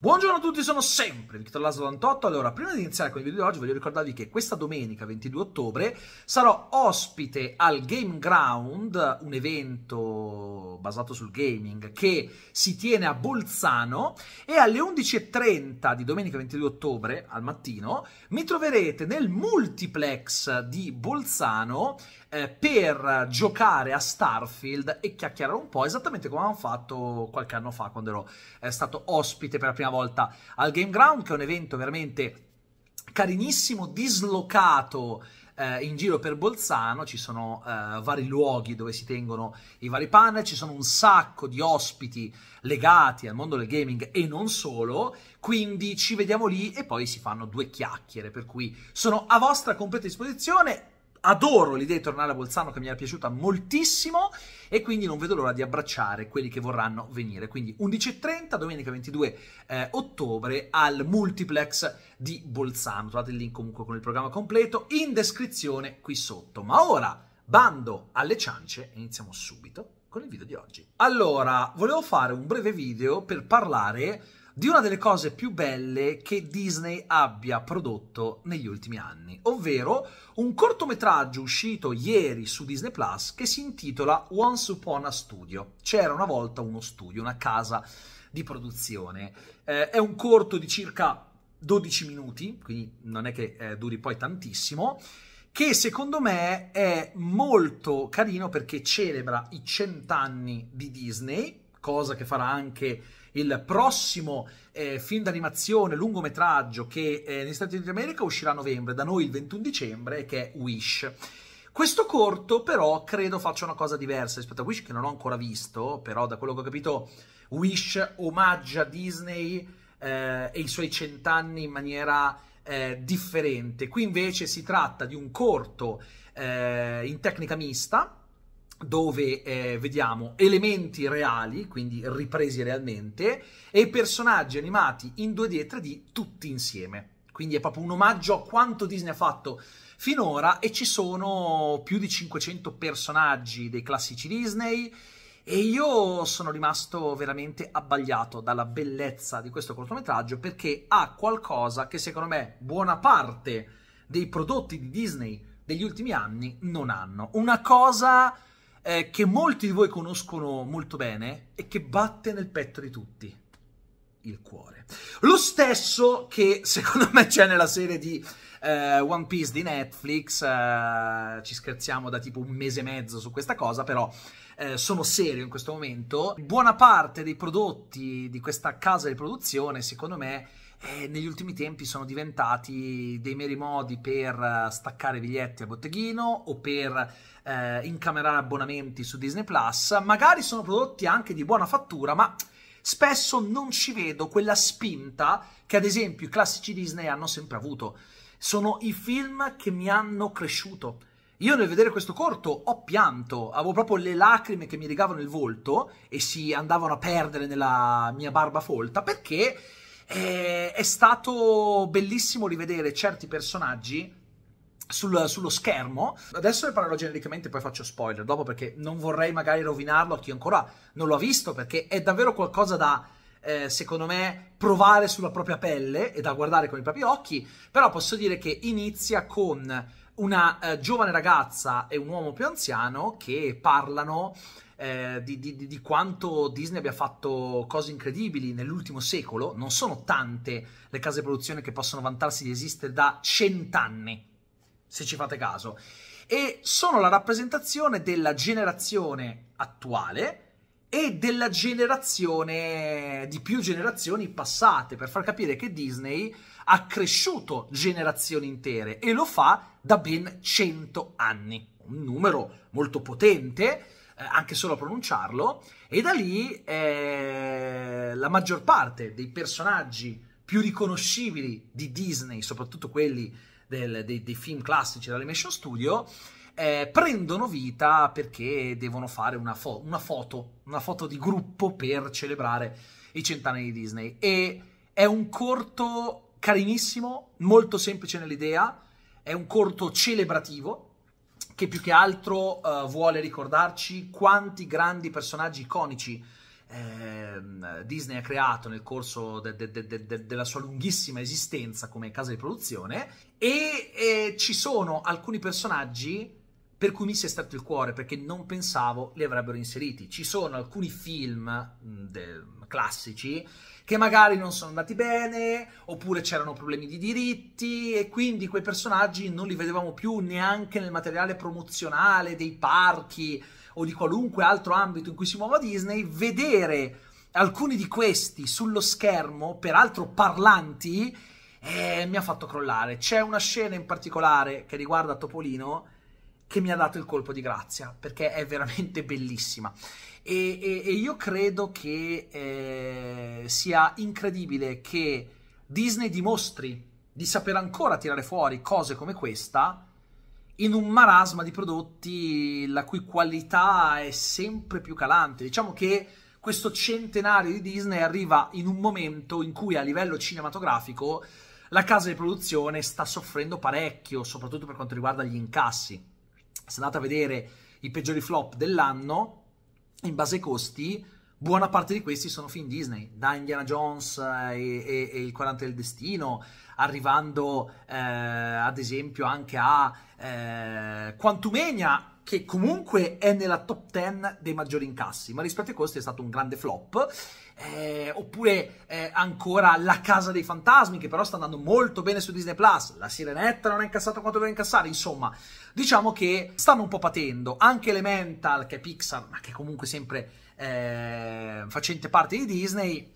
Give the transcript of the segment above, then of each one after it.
Buongiorno a tutti, sono sempre Victor Laszlo 88. Allora, prima di iniziare con il video di oggi, voglio ricordarvi che questa domenica, 22 ottobre, sarò ospite al Game Ground, un evento basato sul gaming che si tiene a Bolzano e alle 11:30 di domenica 22 ottobre al mattino mi troverete nel multiplex di Bolzano eh, per giocare a Starfield e chiacchierare un po', esattamente come avevamo fatto qualche anno fa quando ero eh, stato ospite per la prima volta al Game Ground, che è un evento veramente carinissimo, dislocato eh, in giro per Bolzano ci sono uh, vari luoghi dove si tengono i vari panel, ci sono un sacco di ospiti legati al mondo del gaming e non solo, quindi ci vediamo lì e poi si fanno due chiacchiere, per cui sono a vostra completa disposizione adoro l'idea di tornare a Bolzano che mi è piaciuta moltissimo e quindi non vedo l'ora di abbracciare quelli che vorranno venire. Quindi 11.30 domenica 22 eh, ottobre al multiplex di Bolzano. Trovate il link comunque con il programma completo in descrizione qui sotto. Ma ora bando alle ciance e iniziamo subito con il video di oggi. Allora, volevo fare un breve video per parlare di una delle cose più belle che Disney abbia prodotto negli ultimi anni, ovvero un cortometraggio uscito ieri su Disney Plus che si intitola Once Upon a Studio. C'era una volta uno studio, una casa di produzione. Eh, è un corto di circa 12 minuti, quindi non è che eh, duri poi tantissimo, che secondo me è molto carino perché celebra i cent'anni di Disney, cosa che farà anche il prossimo eh, film d'animazione lungometraggio che eh, negli Stati Uniti d'America uscirà a novembre, da noi il 21 dicembre, che è Wish. Questo corto però credo faccia una cosa diversa rispetto a Wish che non ho ancora visto, però da quello che ho capito Wish omaggia Disney eh, e i suoi cent'anni in maniera eh, differente. Qui invece si tratta di un corto eh, in tecnica mista dove eh, vediamo elementi reali, quindi ripresi realmente, e personaggi animati in 2D e 3D tutti insieme. Quindi è proprio un omaggio a quanto Disney ha fatto finora e ci sono più di 500 personaggi dei classici Disney e io sono rimasto veramente abbagliato dalla bellezza di questo cortometraggio perché ha qualcosa che secondo me buona parte dei prodotti di Disney degli ultimi anni non hanno. Una cosa eh, che molti di voi conoscono molto bene e che batte nel petto di tutti il cuore. Lo stesso che secondo me c'è nella serie di eh, One Piece di Netflix, eh, ci scherziamo da tipo un mese e mezzo su questa cosa, però eh, sono serio in questo momento. Buona parte dei prodotti di questa casa di produzione, secondo me, eh, negli ultimi tempi sono diventati dei meri modi per eh, staccare biglietti a botteghino o per eh, incamerare abbonamenti su Disney Plus. Magari sono prodotti anche di buona fattura, ma spesso non ci vedo quella spinta che, ad esempio, i classici Disney hanno sempre avuto sono i film che mi hanno cresciuto. Io nel vedere questo corto ho pianto, avevo proprio le lacrime che mi rigavano il volto e si andavano a perdere nella mia barba folta perché è, eh, è stato bellissimo rivedere certi personaggi sul, sullo schermo. Adesso ne parlerò genericamente, poi faccio spoiler dopo perché non vorrei magari rovinarlo a chi ancora non lo ha visto perché è davvero qualcosa da eh, secondo me, provare sulla propria pelle e da guardare con i propri occhi, però posso dire che inizia con una eh, giovane ragazza e un uomo più anziano che parlano eh, di, di, di, quanto Disney abbia fatto cose incredibili nell'ultimo secolo. Non sono tante le case di produzione che possono vantarsi di esistere da cent'anni, se ci fate caso. E sono la rappresentazione della generazione attuale, e della generazione di più generazioni passate per far capire che Disney ha cresciuto generazioni intere e lo fa da ben 100 anni, un numero molto potente eh, anche solo a pronunciarlo e da lì eh, la maggior parte dei personaggi più riconoscibili di Disney, soprattutto quelli del, dei, dei, film classici dell'Animation Studio, eh, prendono vita perché devono fare una, fo- una, foto, una foto di gruppo per celebrare i cent'anni di Disney. E è un corto carinissimo, molto semplice nell'idea, è un corto celebrativo che più che altro eh, vuole ricordarci quanti grandi personaggi iconici eh, Disney ha creato nel corso de- de- de- della sua lunghissima esistenza come casa di produzione e eh, ci sono alcuni personaggi per cui mi si è stato il cuore perché non pensavo li avrebbero inseriti. Ci sono alcuni film mm, de- classici che magari non sono andati bene oppure c'erano problemi di diritti e quindi quei personaggi non li vedevamo più neanche nel materiale promozionale dei parchi o di qualunque altro ambito in cui si muova Disney. Vedere alcuni di questi sullo schermo, peraltro parlanti, eh, mi ha fatto crollare. C'è una scena in particolare che riguarda Topolino che mi ha dato il colpo di grazia, perché è veramente bellissima. E, e, e io credo che eh, sia incredibile che Disney dimostri di saper ancora tirare fuori cose come questa in un marasma di prodotti la cui qualità è sempre più calante. Diciamo che questo centenario di Disney arriva in un momento in cui a livello cinematografico la casa di produzione sta soffrendo parecchio, soprattutto per quanto riguarda gli incassi se andate a vedere i peggiori flop dell'anno, in base ai costi, buona parte di questi sono film Disney, da Indiana Jones eh, e, e, e Il 40 del Destino, arrivando eh, ad esempio anche a eh, Quantumania, che comunque è nella top 10 dei maggiori incassi, ma rispetto ai costi è stato un grande flop. Eh, oppure eh, ancora La Casa dei Fantasmi, che però sta andando molto bene su Disney Plus. La Sirenetta non ha incassato quanto doveva incassare. Insomma, diciamo che stanno un po' patendo. Anche Elemental, che è Pixar, ma che comunque sempre eh, facente parte di Disney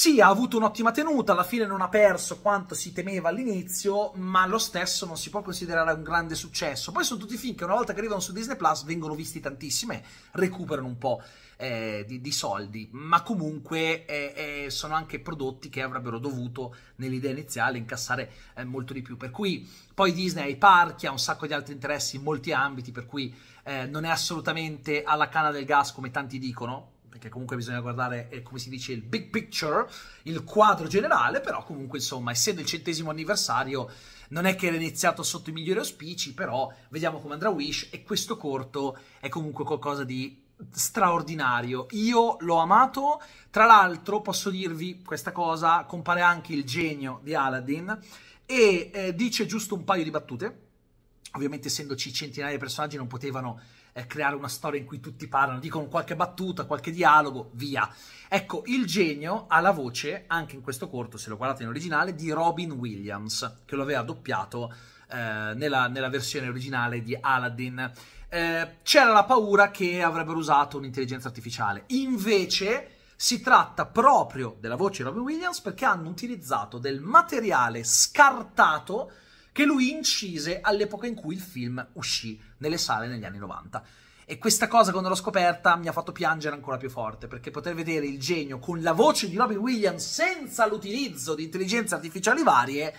sì, ha avuto un'ottima tenuta, alla fine non ha perso quanto si temeva all'inizio, ma lo stesso non si può considerare un grande successo. Poi sono tutti film che una volta che arrivano su Disney Plus vengono visti tantissime, recuperano un po' eh, di, di, soldi, ma comunque eh, eh, sono anche prodotti che avrebbero dovuto nell'idea iniziale incassare eh, molto di più. Per cui poi Disney ha i parchi, ha un sacco di altri interessi in molti ambiti, per cui eh, non è assolutamente alla canna del gas come tanti dicono, perché comunque bisogna guardare, eh, come si dice, il big picture, il quadro generale, però comunque insomma, essendo il centesimo anniversario, non è che era iniziato sotto i migliori auspici, però vediamo come andrà Wish e questo corto è comunque qualcosa di straordinario. Io l'ho amato, tra l'altro posso dirvi questa cosa, compare anche il genio di Aladdin e eh, dice giusto un paio di battute. Ovviamente essendoci centinaia di personaggi non potevano eh, creare una storia in cui tutti parlano, dicono qualche battuta, qualche dialogo, via. Ecco, il genio ha la voce, anche in questo corto, se lo guardate in originale, di Robin Williams, che lo aveva doppiato eh, nella, nella, versione originale di Aladdin. Eh, c'era la paura che avrebbero usato un'intelligenza artificiale. Invece si tratta proprio della voce di Robin Williams perché hanno utilizzato del materiale scartato che lui incise all'epoca in cui il film uscì nelle sale negli anni 90. E questa cosa, quando l'ho scoperta, mi ha fatto piangere ancora più forte, perché poter vedere il genio con la voce di Robin Williams senza l'utilizzo di intelligenze artificiali varie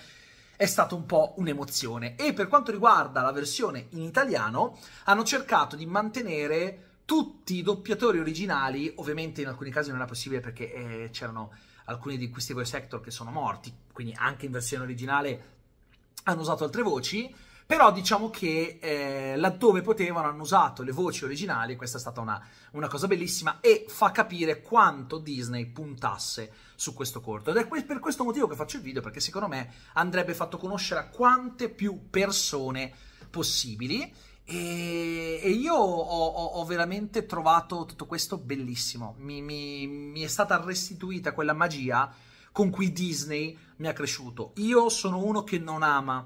è stata un po' un'emozione. E per quanto riguarda la versione in italiano, hanno cercato di mantenere tutti i doppiatori originali, ovviamente in alcuni casi non era possibile perché eh, c'erano alcuni di questi voice actor che sono morti, quindi anche in versione originale hanno usato altre voci, però diciamo che eh, laddove potevano hanno usato le voci originali, questa è stata una, una, cosa bellissima e fa capire quanto Disney puntasse su questo corto. Ed è per questo motivo che faccio il video, perché secondo me andrebbe fatto conoscere a quante più persone possibili. E, e io ho, ho, ho, veramente trovato tutto questo bellissimo. Mi, mi, mi è stata restituita quella magia con cui Disney mi ha cresciuto. Io sono uno che non ama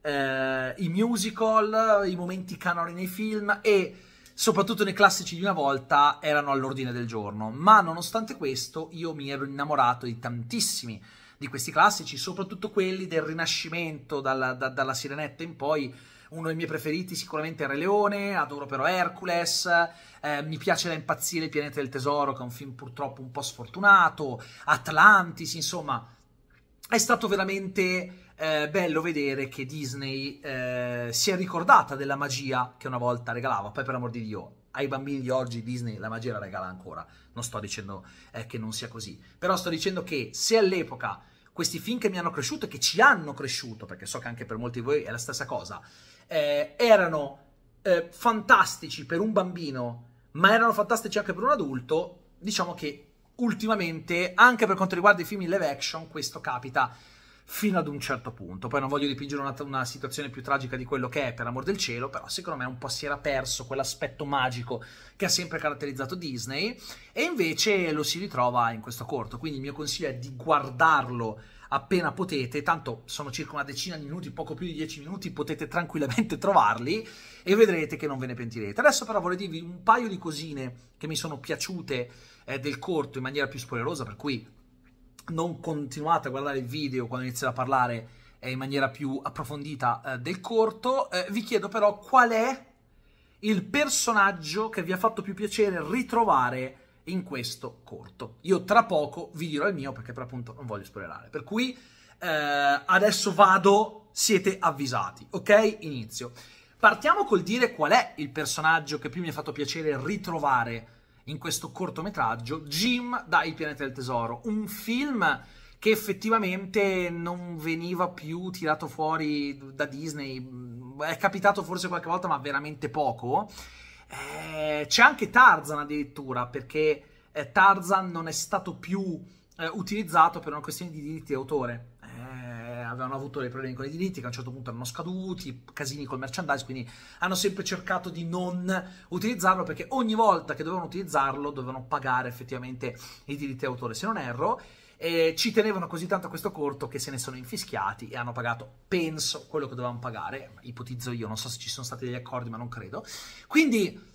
eh, i musical, i momenti canoni nei film e soprattutto nei classici di una volta erano all'ordine del giorno. Ma nonostante questo, io mi ero innamorato di tantissimi di questi classici, soprattutto quelli del Rinascimento, dalla, da, dalla Sirenetta in poi. Uno dei miei preferiti sicuramente è Re Leone, adoro però Hercules, eh, mi piace da impazzire Il pianeta del tesoro, che è un film purtroppo un po' sfortunato, Atlantis, insomma, è stato veramente... Eh, bello vedere che Disney eh, si è ricordata della magia che una volta regalava. Poi, per amor di Dio, ai bambini di oggi Disney la magia la regala ancora. Non sto dicendo eh, che non sia così, però sto dicendo che se all'epoca questi film che mi hanno cresciuto e che ci hanno cresciuto, perché so che anche per molti di voi è la stessa cosa, eh, erano eh, fantastici per un bambino, ma erano fantastici anche per un adulto, diciamo che ultimamente, anche per quanto riguarda i film in live action, questo capita fino ad un certo punto. Poi non voglio dipingere una, una, situazione più tragica di quello che è, per amor del cielo, però secondo me un po' si era perso quell'aspetto magico che ha sempre caratterizzato Disney e invece lo si ritrova in questo corto. Quindi il mio consiglio è di guardarlo appena potete, tanto sono circa una decina di minuti, poco più di dieci minuti, potete tranquillamente trovarli e vedrete che non ve ne pentirete. Adesso però vorrei dirvi un paio di cosine che mi sono piaciute eh, del corto in maniera più spoilerosa, per cui non continuate a guardare il video quando inizio a parlare eh, in maniera più approfondita eh, del corto, eh, vi chiedo però qual è il personaggio che vi ha fatto più piacere ritrovare in questo corto. Io tra poco vi dirò il mio perché per appunto non voglio spoilerare. Per cui eh, adesso vado, siete avvisati, ok? Inizio. Partiamo col dire qual è il personaggio che più mi ha fatto piacere ritrovare in questo cortometraggio, Jim da Il pianeta del tesoro, un film che effettivamente non veniva più tirato fuori da Disney, mm, è capitato forse qualche volta ma veramente poco. Eh, c'è anche Tarzan addirittura perché eh, Tarzan non è stato più eh, utilizzato per una questione di diritti d'autore avevano avuto dei problemi con i diritti che a un certo punto erano scaduti, casini col merchandise, quindi hanno sempre cercato di non utilizzarlo perché ogni volta che dovevano utilizzarlo dovevano pagare effettivamente i diritti d'autore, se non erro. E eh, ci tenevano così tanto a questo corto che se ne sono infischiati e hanno pagato, penso, quello che dovevano pagare. Ipotizzo io, non so se ci sono stati degli accordi, ma non credo. Quindi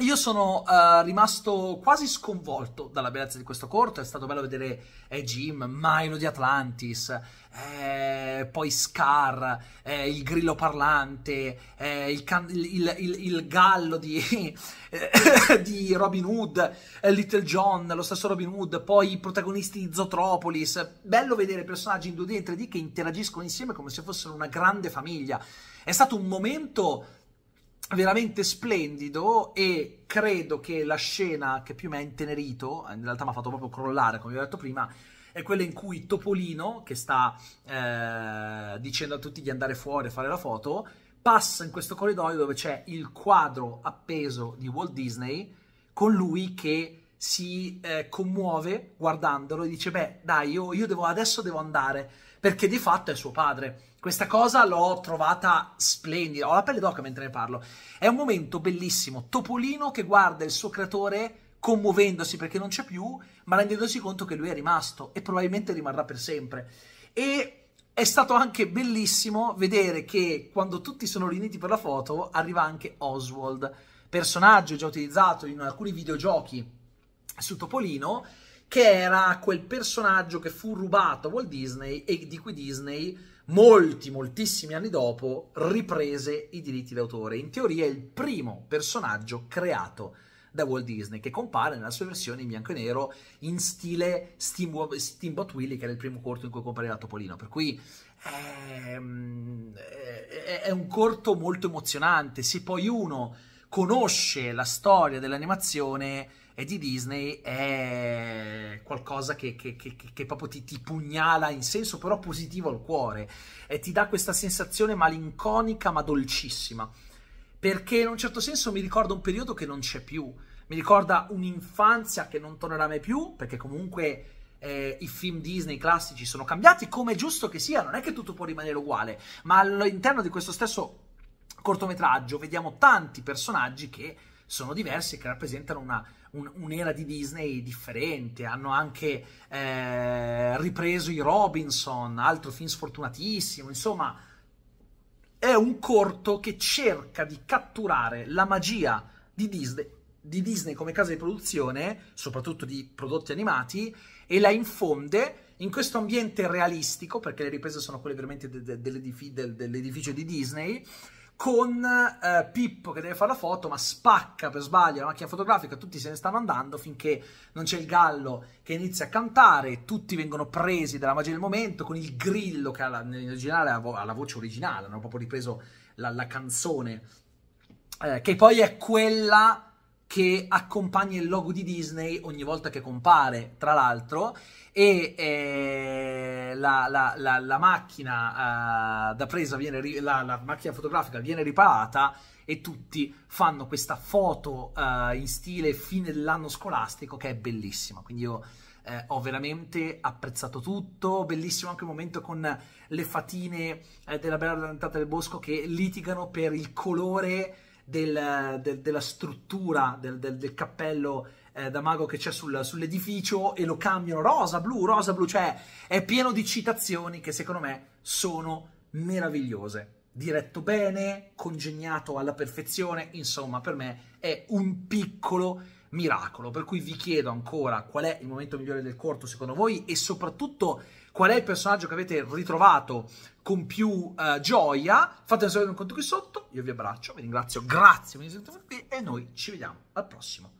io sono uh, rimasto quasi sconvolto dalla bellezza di questo corto, è stato bello vedere eh, Jim, Milo di Atlantis, eh, poi Scar, eh, il grillo parlante, eh, il, can- il, il, il, gallo di, eh, di Robin Hood, Little John, lo stesso Robin Hood, poi i protagonisti di Zotropolis, bello vedere personaggi in 2D e 3D che interagiscono insieme come se fossero una grande famiglia. È stato un momento veramente splendido e credo che la scena che più mi ha intenerito, eh, in realtà mi ha fatto proprio crollare, come vi ho detto prima, è quella in cui Topolino, che sta eh, dicendo a tutti di andare fuori a fare la foto, passa in questo corridoio dove c'è il quadro appeso di Walt Disney con lui che si eh, commuove guardandolo e dice beh dai io, io devo, adesso devo andare perché di fatto è suo padre. Questa cosa l'ho trovata splendida, ho la pelle d'oca mentre ne parlo. È un momento bellissimo, Topolino che guarda il suo creatore commuovendosi perché non c'è più, ma rendendosi conto che lui è rimasto e probabilmente rimarrà per sempre. E è stato anche bellissimo vedere che quando tutti sono riuniti per la foto arriva anche Oswald, personaggio già utilizzato in alcuni videogiochi su Topolino che era quel personaggio che fu rubato a Walt Disney e di cui Disney molti, moltissimi anni dopo riprese i diritti d'autore. In teoria è il primo personaggio creato da Walt Disney che compare nella sua versione in bianco e nero in stile Steam, Steamboat Willie che era il primo corto in cui compariva Topolino. Per cui ehm, è, è, è un corto molto emozionante. Se poi uno conosce la storia dell'animazione è di Disney è qualcosa che, che, che, che proprio ti, ti, pugnala in senso però positivo al cuore e ti dà questa sensazione malinconica ma dolcissima. Perché in un certo senso mi ricorda un periodo che non c'è più, mi ricorda un'infanzia che non tornerà mai più, perché comunque eh, i film Disney classici sono cambiati, come è giusto che sia, non è che tutto può rimanere uguale, ma all'interno di questo stesso cortometraggio vediamo tanti personaggi che sono diversi e che rappresentano una, un, un'era di Disney differente. Hanno anche eh, ripreso i Robinson, altro film sfortunatissimo, insomma è un corto che cerca di catturare la magia di Disney, di Disney come casa di produzione, soprattutto di prodotti animati, e la infonde in questo ambiente realistico, perché le riprese sono quelle veramente de- de- dell'edificio di Disney, con eh, Pippo che deve fare la foto ma spacca per sbaglio la macchina fotografica, tutti se ne stanno andando finché non c'è il gallo che inizia a cantare, tutti vengono presi dalla magia del momento con il grillo che ha la, nell'originale ha, vo- la voce originale, hanno proprio ripreso la, la canzone eh, che poi è quella che accompagna il logo di Disney ogni volta che compare, tra l'altro, e eh, la, la, la, la, macchina eh, da presa viene ri- la, macchina fotografica viene riparata e tutti fanno questa foto eh, in stile fine dell'anno scolastico che è bellissima. Quindi io eh, ho veramente apprezzato tutto, bellissimo anche il momento con le fatine eh, della Bella Dantata del Bosco che litigano per il colore del, del, della struttura del, del cappello eh, da mago che c'è sul, sull'edificio e lo cambiano rosa, blu, rosa, blu, cioè è pieno di citazioni che secondo me sono meravigliose. Diretto bene, congegnato alla perfezione, insomma per me è un piccolo miracolo. Per cui vi chiedo ancora qual è il momento migliore del corto secondo voi e soprattutto qual è il personaggio che avete ritrovato con più uh, gioia. Fate un conto qui sotto, io vi abbraccio, vi ringrazio, grazie per essere qui e noi ci vediamo al prossimo